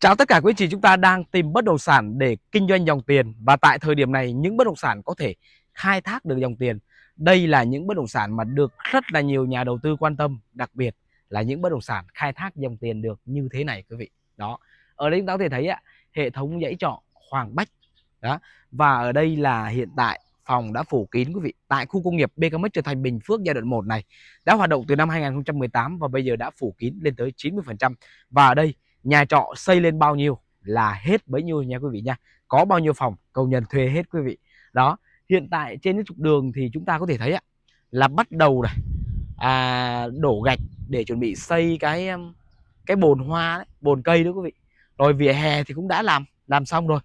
Chào tất cả quý chị chúng ta đang tìm bất động sản để kinh doanh dòng tiền và tại thời điểm này những bất động sản có thể khai thác được dòng tiền. Đây là những bất động sản mà được rất là nhiều nhà đầu tư quan tâm, đặc biệt là những bất động sản khai thác dòng tiền được như thế này quý vị. Đó. Ở đây chúng ta có thể thấy ạ, hệ thống dãy trọ Hoàng Bách. Đó. Và ở đây là hiện tại phòng đã phủ kín quý vị tại khu công nghiệp BKMX trở thành Bình Phước giai đoạn 1 này đã hoạt động từ năm 2018 và bây giờ đã phủ kín lên tới 90% và ở đây nhà trọ xây lên bao nhiêu là hết bấy nhiêu nha quý vị nha có bao nhiêu phòng công nhân thuê hết quý vị đó hiện tại trên cái trục đường thì chúng ta có thể thấy ạ là bắt đầu này à, đổ gạch để chuẩn bị xây cái um, cái bồn hoa đấy, bồn cây đó quý vị rồi vỉa hè thì cũng đã làm làm xong rồi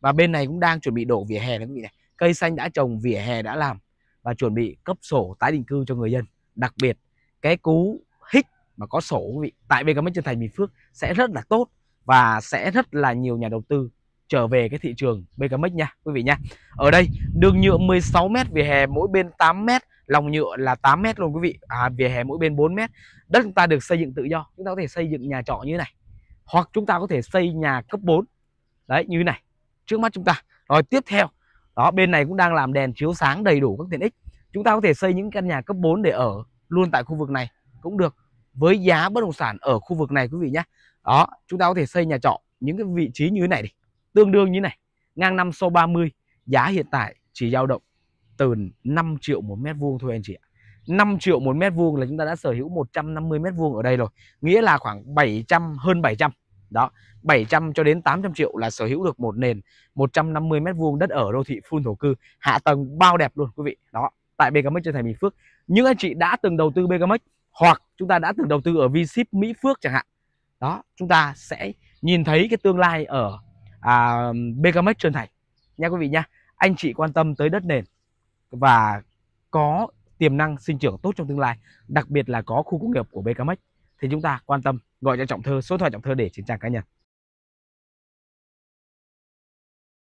và bên này cũng đang chuẩn bị đổ vỉa hè đấy quý vị này cây xanh đã trồng vỉa hè đã làm và chuẩn bị cấp sổ tái định cư cho người dân đặc biệt cái cú mà có sổ quý vị tại Becamec Trân Thành Bình Phước sẽ rất là tốt và sẽ rất là nhiều nhà đầu tư trở về cái thị trường Becamec nha quý vị nha. Ở đây đường nhựa 16 m vỉa hè mỗi bên 8 m, lòng nhựa là 8 m luôn quý vị. À vỉa hè mỗi bên 4 m. Đất chúng ta được xây dựng tự do, chúng ta có thể xây dựng nhà trọ như thế này. Hoặc chúng ta có thể xây nhà cấp 4. Đấy như thế này. Trước mắt chúng ta. Rồi tiếp theo, đó bên này cũng đang làm đèn chiếu sáng đầy đủ các tiện ích. Chúng ta có thể xây những căn nhà cấp 4 để ở luôn tại khu vực này cũng được với giá bất động sản ở khu vực này quý vị nhé đó chúng ta có thể xây nhà trọ những cái vị trí như thế này đi tương đương như này ngang năm sau 30 giá hiện tại chỉ dao động từ 5 triệu một mét vuông thôi anh chị ạ 5 triệu một mét vuông là chúng ta đã sở hữu 150 mét vuông ở đây rồi nghĩa là khoảng 700 hơn 700 đó 700 cho đến 800 triệu là sở hữu được một nền 150 mét vuông đất ở đô thị phun thổ cư hạ tầng bao đẹp luôn quý vị đó tại BKMX trên thành Bình Phước những anh chị đã từng đầu tư BKMX hoặc chúng ta đã từng đầu tư ở Vship Mỹ Phước chẳng hạn đó chúng ta sẽ nhìn thấy cái tương lai ở à, Begamex Trơn Thành nha quý vị nha anh chị quan tâm tới đất nền và có tiềm năng sinh trưởng tốt trong tương lai đặc biệt là có khu công nghiệp của Begamex thì chúng ta quan tâm gọi cho Trọng Thơ số điện thoại Trọng Thơ để trên trang cá nhân